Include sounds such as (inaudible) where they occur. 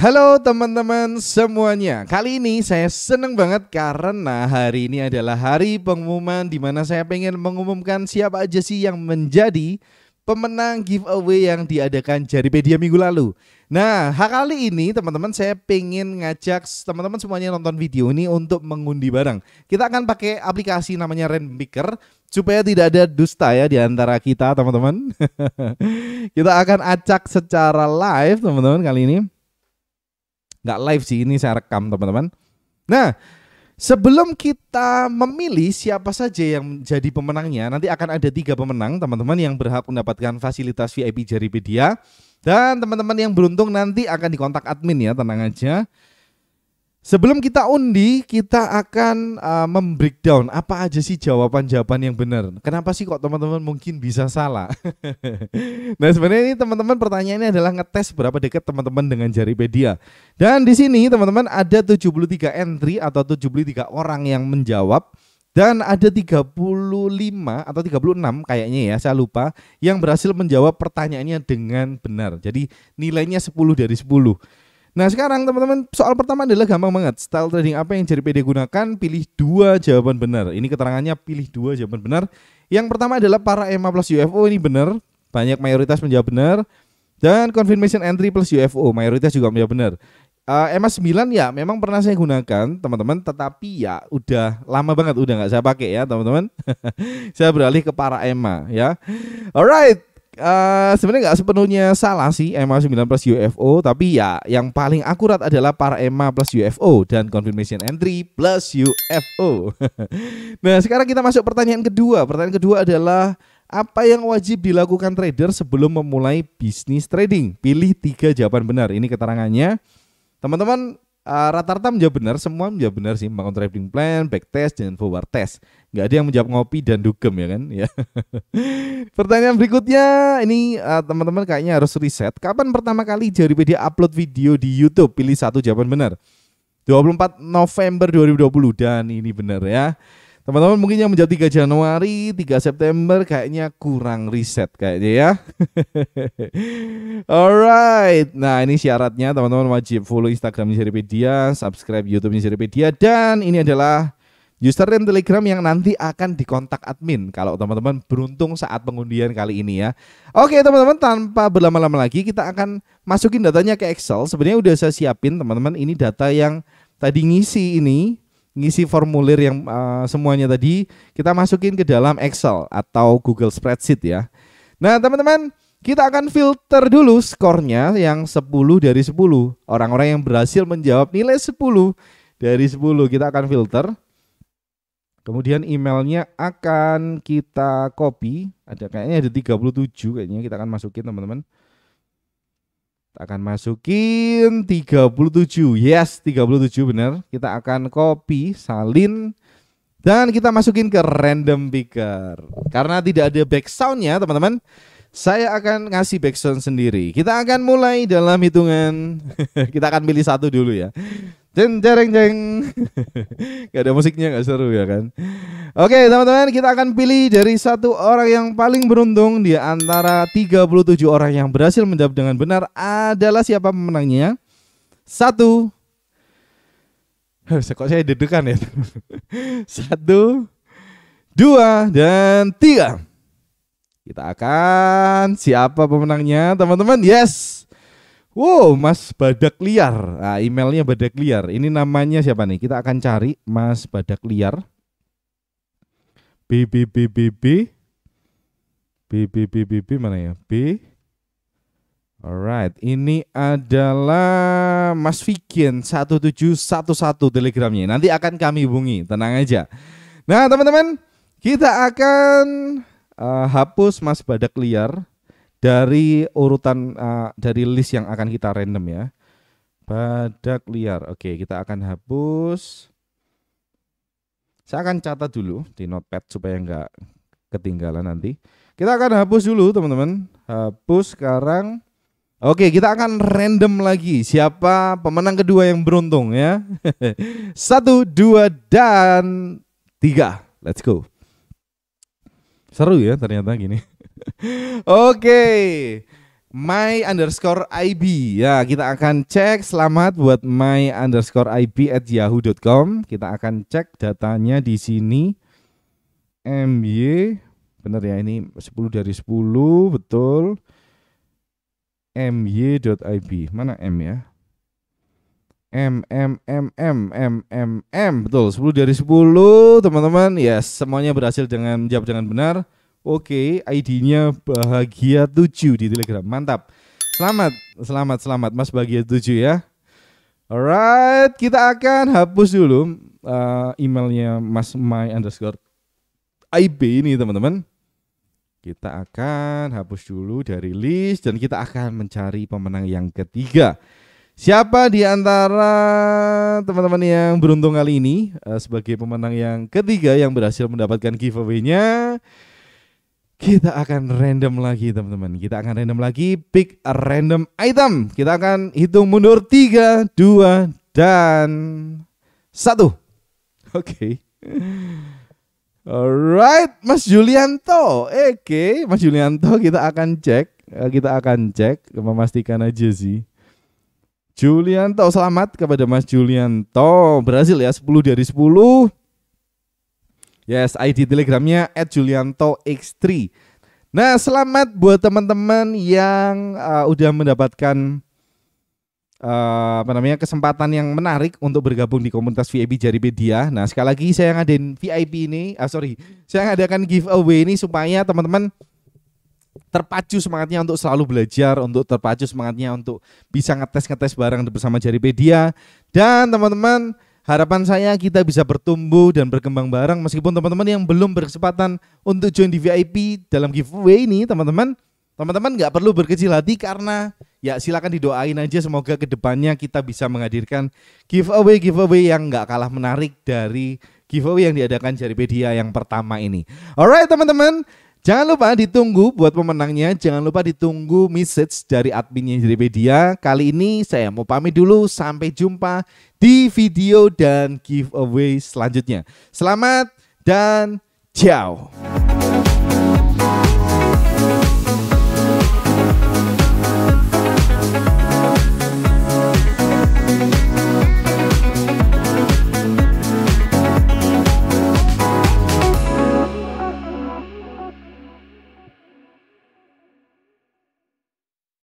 Halo teman-teman semuanya. Kali ini saya seneng banget karena hari ini adalah hari pengumuman di mana saya pengen mengumumkan siapa aja sih yang menjadi pemenang giveaway yang diadakan Jari Media minggu lalu. Nah, kali ini teman-teman saya pengen ngajak teman-teman semuanya nonton video ini untuk mengundi barang. Kita akan pakai aplikasi namanya Random supaya tidak ada dusta ya di antara kita teman-teman. (laughs) kita akan acak secara live teman-teman kali ini nggak live sih ini saya rekam teman-teman. Nah, sebelum kita memilih siapa saja yang jadi pemenangnya, nanti akan ada tiga pemenang teman-teman yang berhak mendapatkan fasilitas VIP Jaripedia. Dan teman-teman yang beruntung nanti akan dikontak admin ya, tenang aja. Sebelum kita undi, kita akan uh, membreakdown apa aja sih jawaban-jawaban yang benar. Kenapa sih kok teman-teman mungkin bisa salah? (laughs) nah sebenarnya ini teman-teman pertanyaannya adalah ngetes berapa dekat teman-teman dengan jari pedia. Dan di sini teman-teman ada 73 entry atau 73 orang yang menjawab. Dan ada 35 atau 36 kayaknya ya, saya lupa, yang berhasil menjawab pertanyaannya dengan benar. Jadi nilainya 10 dari 10. Nah sekarang teman-teman soal pertama adalah gampang banget Style trading apa yang JRPD gunakan Pilih dua jawaban benar Ini keterangannya pilih dua jawaban benar Yang pertama adalah para EMA plus UFO ini benar Banyak mayoritas menjawab benar Dan confirmation entry plus UFO Mayoritas juga menjawab benar uh, EMA 9 ya memang pernah saya gunakan teman-teman Tetapi ya udah lama banget Udah nggak saya pakai ya teman-teman (laughs) Saya beralih ke para EMA ya Alright uh, sebenarnya nggak sepenuhnya salah sih EMA 9 plus UFO, tapi ya yang paling akurat adalah para EMA plus UFO dan confirmation entry plus UFO. (laughs) nah, sekarang kita masuk pertanyaan kedua. Pertanyaan kedua adalah apa yang wajib dilakukan trader sebelum memulai bisnis trading? Pilih tiga jawaban benar. Ini keterangannya. Teman-teman uh, rata-rata menjawab benar, semua menjawab benar sih membangun trading plan, back test dan forward test. Gak ada yang menjawab ngopi dan dugem ya kan? (laughs) Ya. Pertanyaan berikutnya ini teman eh, teman-teman kayaknya harus riset. Kapan pertama kali jari Pedia upload video di YouTube? Pilih satu jawaban benar. 24 November 2020 dan ini benar ya. Teman-teman mungkin yang menjawab 3 Januari, 3 September kayaknya kurang riset kayaknya ya. (laughs) Alright. Nah, ini syaratnya teman-teman wajib follow Instagram Miseripedia, subscribe YouTube Miseripedia dan ini adalah username Telegram yang nanti akan dikontak admin kalau teman-teman beruntung saat pengundian kali ini ya. Oke teman-teman tanpa berlama-lama lagi kita akan masukin datanya ke Excel. Sebenarnya udah saya siapin teman-teman ini data yang tadi ngisi ini ngisi formulir yang uh, semuanya tadi kita masukin ke dalam Excel atau Google Spreadsheet ya. Nah, teman-teman, kita akan filter dulu skornya yang 10 dari 10. Orang-orang yang berhasil menjawab nilai 10 dari 10 kita akan filter. Kemudian emailnya akan kita copy. Ada kayaknya ada 37 kayaknya kita akan masukin teman-teman. Kita akan masukin 37. Yes, 37 benar. Kita akan copy, salin dan kita masukin ke random picker. Karena tidak ada back soundnya teman-teman. Saya akan ngasih back sound sendiri. Kita akan mulai dalam hitungan. (laughs) kita akan pilih satu dulu ya. Jeng jeng jeng. (laughs) gak ada musiknya gak seru ya kan. Oke teman-teman kita akan pilih dari satu orang yang paling beruntung di antara 37 orang yang berhasil menjawab dengan benar adalah siapa pemenangnya. Satu. Kok saya dedekan ya. (laughs) Satu, dua, dan tiga. Kita akan siapa pemenangnya teman-teman. Yes. Wow, Mas Badak Liar. Nah, emailnya Badak Liar. Ini namanya siapa nih? Kita akan cari Mas Badak Liar. B B B B B B B B B B mana ya B Alright, ini adalah Mas Vikin 1711 telegramnya. Nanti akan kami hubungi, tenang aja. Nah, teman-teman, kita akan uh, hapus Mas Badak liar dari urutan uh, dari list yang akan kita random ya. Badak liar. Oke, kita akan hapus. Saya akan catat dulu di notepad supaya nggak ketinggalan nanti. Kita akan hapus dulu teman-teman. Hapus sekarang. Oke, kita akan random lagi siapa pemenang kedua yang beruntung ya. (laughs) Satu, dua, dan tiga. Let's go. Seru ya ternyata gini. (laughs) Oke my underscore IB ya kita akan cek selamat buat my underscore IB at yahoo.com kita akan cek datanya di sini MY bener ya ini 10 dari 10 betul dot MY.IB mana M ya M M M M M M M betul 10 dari 10 teman-teman ya yes, semuanya berhasil dengan jawab dengan benar Oke, ID-nya Bahagia 7 di Telegram. Mantap. Selamat, selamat, selamat Mas Bahagia 7 ya. Alright, kita akan hapus dulu uh, emailnya Mas My underscore IB ini teman-teman. Kita akan hapus dulu dari list dan kita akan mencari pemenang yang ketiga. Siapa di antara teman-teman yang beruntung kali ini uh, sebagai pemenang yang ketiga yang berhasil mendapatkan giveaway-nya? Kita akan random lagi teman-teman. Kita akan random lagi pick a random item. Kita akan hitung mundur tiga, dua, dan satu. (laughs) Oke. Okay. Alright, Mas Julianto. Oke, okay. Mas Julianto kita akan cek, eh, kita akan cek memastikan aja sih. Julianto, selamat kepada Mas Julianto. Berhasil ya 10 dari 10. Yes, ID telegramnya Julianto x 3 Nah, selamat buat teman-teman yang uh, udah mendapatkan uh, apa namanya kesempatan yang menarik untuk bergabung di komunitas VIP Jari Media. Nah, sekali lagi saya ngadain VIP ini, ah sorry, saya ngadakan giveaway ini supaya teman-teman terpacu semangatnya untuk selalu belajar, untuk terpacu semangatnya untuk bisa ngetes-ngetes barang bersama Jari Media. Dan teman-teman Harapan saya kita bisa bertumbuh dan berkembang bareng meskipun teman-teman yang belum berkesempatan untuk join di VIP dalam giveaway ini teman-teman teman-teman nggak perlu berkecil hati karena ya silakan didoain aja semoga kedepannya kita bisa menghadirkan giveaway giveaway yang nggak kalah menarik dari giveaway yang diadakan Jaripedia yang pertama ini. Alright teman-teman, Jangan lupa ditunggu buat pemenangnya, jangan lupa ditunggu message dari adminnya media. Kali ini saya mau pamit dulu, sampai jumpa di video dan giveaway selanjutnya. Selamat dan ciao.